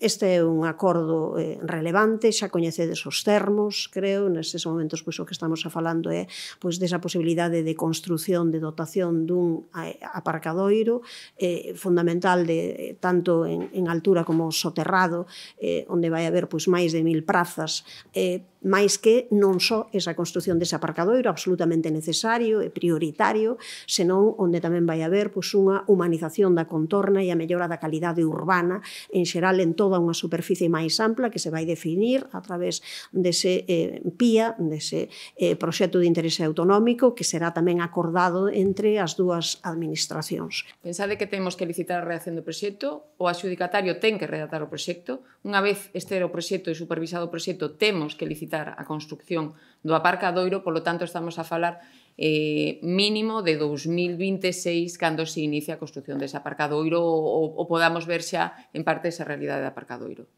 Este é un acordo eh, relevante, xa coñecedes os termos, creo, nestes momentos pois o que estamos a falando é pois desa posibilidade de construción de dotación dun eh, aparcadoiro eh, fundamental de eh, tanto en, en altura como soterrado, eh, onde vai haber pois máis de mil prazas eh, máis que non só esa construción dese aparcadoiro absolutamente necesario e prioritario, senón onde tamén vai haber pois, unha humanización da contorna e a mellora da calidade urbana en xeral en toda unha superficie máis ampla que se vai definir a través dese eh, PIA, dese eh, proxecto de interese autonómico que será tamén acordado entre as dúas administracións. Pensade que temos que licitar a reacción do proxecto, o adjudicatario ten que redactar o proxecto, unha vez este o proxecto e supervisado o proxecto, temos que licitar licitar a construcción do aparcadoiro, polo tanto estamos a falar eh, mínimo de 2026 cando se inicia a construcción dese aparcadoiro ou, ou podamos ver xa en parte esa realidade de aparcadoiro.